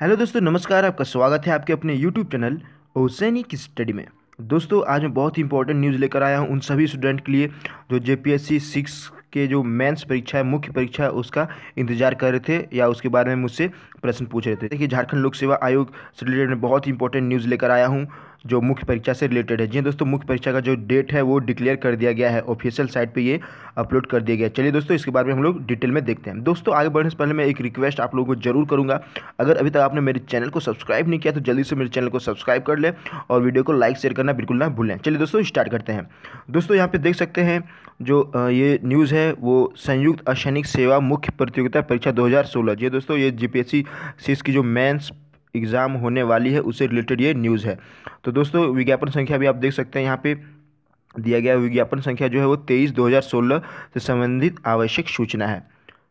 hello दोस्तों नमस्कार आपका स्वागत है आपके अपने यूट्यूब चैनल ओसैनिक स्टडी में दोस्तों आज मैं बहुत ही इंपॉर्टेंट न्यूज़ लेकर आया हूँ उन सभी स्टूडेंट के लिए जो J P S C six के जो मेंस परीक्षा है मुख्य परीक्षा है उसका इंतजार कर रहे थे या उसके बारे में मुझसे प्रश्न पूछ रहे थे देखिए झारखंड लोक सेवा आयोग से रिलेटेड बहुत ही इंपॉर्टेंट न्यूज़ लेकर आया हूँ जो मुख्य परीक्षा से रिलेटेड है जी हाँ दोस्तों मुख्य परीक्षा का जो डेट है वो डिक्लेयर कर दिया गया है ऑफिशियल साइट पे ये अपलोड कर दिया गया है चलिए दोस्तों इसके बारे में हम लोग डिटेल में देखते हैं दोस्तों आगे बढ़ने से पहले मैं एक रिक्वेस्ट आप लोगों को जरूर करूँगा अगर अभी तक आपने मेरे चैनल को सब्सक्राइब नहीं किया तो जल्दी से मेरे चैनल को सब्सक्राइब कर लें और वीडियो को लाइक शेयर करना बिल्कुल ना भूलें चलिए दोस्तों स्टार्ट करते हैं दोस्तों यहाँ पर देख सकते हैं जो ये न्यूज़ है वो संयुक्त असैनिक सेवा मुख्य प्रतियोगिता परीक्षा दो जी हाँ दोस्तों ये जीपीएससी सीस की जो मेन्स एग्ज़ाम होने वाली है उससे रिलेटेड ये न्यूज़ है तो दोस्तों विज्ञापन संख्या भी आप देख सकते हैं यहाँ पे दिया गया विज्ञापन संख्या जो है वो तेईस दो हज़ार सोलह से संबंधित आवश्यक सूचना है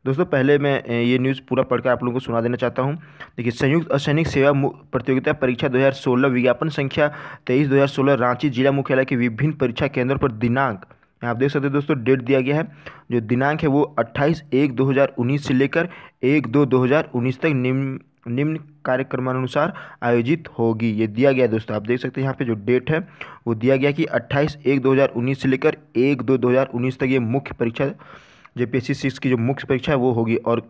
दोस्तों पहले मैं ये न्यूज़ पूरा पढ़कर आप लोगों को सुना देना चाहता हूँ देखिए संयुक्त असैनिक सेवा प्रतियोगिता परीक्षा 2016 विज्ञापन संख्या 23 2016 रांची जिला मुख्यालय के विभिन्न परीक्षा केंद्रों पर दिनांक आप देख सकते हैं दोस्तों डेट दिया गया है जो दिनांक है वो 28 एक 2019 से लेकर एक दो उन्नीस तक निम्न निम्न कार्यक्रमानुसार आयोजित होगी ये दिया गया दोस्तों आप देख सकते हैं यहाँ पे जो डेट है वो दिया गया कि 28 एक 2019 से लेकर एक दो 2019 तक ये मुख्य परीक्षा जे पी एस की जो मुख्य परीक्षा है वो होगी और आ,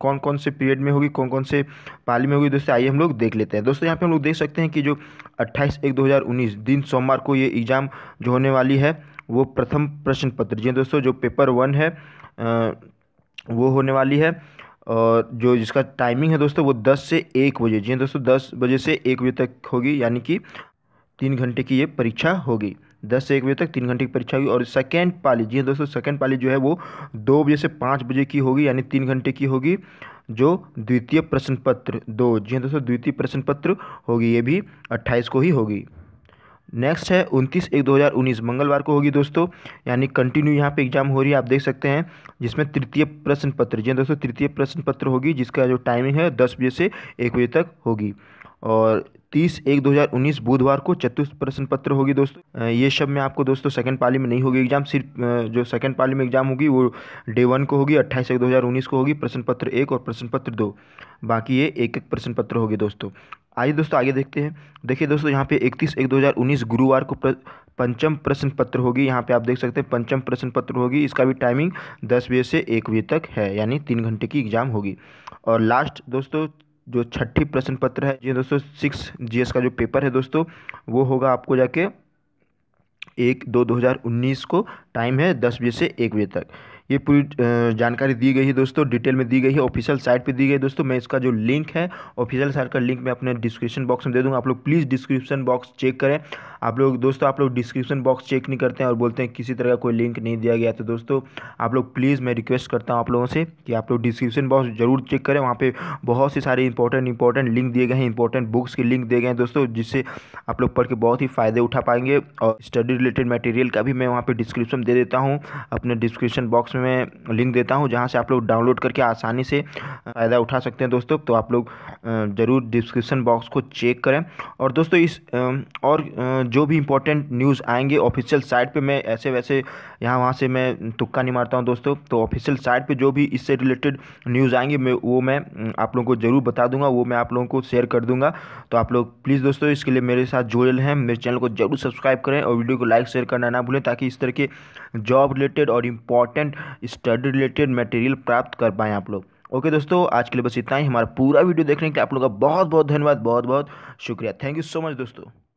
कौन कौन से पीरियड में होगी कौन कौन से पाली में होगी दोस्तों आइए हम लोग देख लेते हैं दोस्तों यहाँ पे हम लोग देख सकते हैं कि जो 28 एक 2019 दिन सोमवार को ये एग्ज़ाम जो होने वाली है वो प्रथम प्रश्न पत्र जी हाँ दोस्तों जो पेपर वन है आ, वो होने वाली है और जो जिसका टाइमिंग है दोस्तों वो दस से एक बजे जी हाँ दोस्तों दस बजे से एक बजे तक होगी यानी कि तीन घंटे की ये परीक्षा होगी दस से एक बजे तक तीन घंटे की परीक्षा होगी और सेकेंड पाली जी हाँ दोस्तों सेकेंड पाली जो है वो दो बजे से पाँच बजे की होगी यानी तीन घंटे की होगी जो द्वितीय प्रश्न पत्र दो जी हाँ दोस्तों द्वितीय प्रश्न पत्र होगी ये भी अट्ठाईस को ही होगी नेक्स्ट है 29 एक 2019 मंगलवार को होगी दोस्तों यानी कंटिन्यू यहाँ पे एग्जाम हो रही है आप देख सकते हैं जिसमें तृतीय प्रश्न पत्र जी हाँ दोस्तों तृतीय प्रश्न पत्र होगी जिसका जो टाइमिंग है दस बजे से एक बजे तक होगी और तीस एक 2019 बुधवार को चतुर्थ प्रश्न पत्र होगी दोस्तों ये सब में आपको दोस्तों सेकंड पाली में नहीं होगी एग्जाम सिर्फ जो सेकंड पाली में एग्जाम होगी वो डे वन को होगी अट्ठाईस एक 2019 को होगी प्रश्न पत्र एक और प्रश्न पत्र दो बाकी ये एक एक प्रश्न पत्र होगी दोस्तों आइए दोस्तों आगे देखते हैं देखिए दोस्तों यहाँ पे 31 एक 2019 गुरुवार को पंचम प्रश्न पत्र होगी यहाँ पे आप देख सकते हैं पंचम प्रश्न पत्र होगी इसका भी टाइमिंग दस बजे से एक बजे तक है यानी तीन घंटे की एग्ज़ाम होगी और लास्ट दोस्तों जो छठी प्रश्न पत्र है जी दोस्तों सिक्स जी का जो पेपर है दोस्तों वो होगा आपको जाके एक दो दो हज़ार उन्नीस को टाइम है दस बजे से एक बजे तक ये पूरी जानकारी दी गई है दोस्तों डिटेल में दी गई है ऑफिशियल साइट पे दी गई है दोस्तों मैं इसका जो लिंक है ऑफिशियल साइट का लिंक मैं अपने डिस्क्रिप्शन बॉक्स में दे दूँगा आप लोग प्लीज़ डिस्क्रिप्शन बॉक्स चेक करें आप लोग दोस्तों आप लोग डिस्क्रिप्शन बॉक्स चेक नहीं करते हैं और बोलते हैं किसी तरह का कोई लिंक नहीं दिया गया तो दोस्तों आप लोग प्लीज़ मैं रिक्वेस्ट करता हूँ आप लोगों से कि आप लोग डिस्क्रिप्शन बॉक्स जरूर चेक करें वहाँ पर बहुत से सारे इंपॉर्टेंट इंपॉर्टेंट लिंक दिए गए हैं इंपॉर्टेंट बुक्स के लिंक दिए गए हैं दोस्तों जिससे आप लोग पढ़ के बहुत ही फ़ायदे उठा पाएंगे और स्टडी रिलेटेड मटेरियल का भी मैं वहाँ पर डिस्क्रिप्शन दे देता हूँ अपने डिस्क्रिप्शन बॉक्स डिस्क्रिप्शन में लिंक देता हूँ जहाँ से आप लोग डाउनलोड करके आसानी से फ़ायदा उठा सकते हैं दोस्तों तो आप लोग ज़रूर डिस्क्रिप्शन बॉक्स को चेक करें और दोस्तों इस और जो भी इंपॉर्टेंट न्यूज़ आएंगे ऑफिशियल साइट पे मैं ऐसे वैसे यहाँ वहाँ से मैं तुक्का नहीं मारता हूँ दोस्तों तो ऑफिशियल साइट पे जो भी इससे रिलेटेड न्यूज़ आएंगे मैं वो मैं आप लोगों को ज़रूर बता दूंगा वो मैं आप लोगों को शेयर कर दूंगा तो आप लोग प्लीज़ दोस्तों इसके लिए मेरे साथ जुड़े हैं मेरे चैनल को जरूर सब्सक्राइब करें और वीडियो को लाइक शेयर करना ना भूलें ताकि इस तरह के जॉब रिलेटेड और इम्पॉर्टेंट स्टडी रिलेटेड मटेरियल प्राप्त कर पाएँ आप लोग ओके दोस्तों आज के लिए बस इतना ही हमारा पूरा वीडियो देखने के लिए आप लोगों का बहुत बहुत धन्यवाद बहुत बहुत शुक्रिया थैंक यू सो मच दोस्तों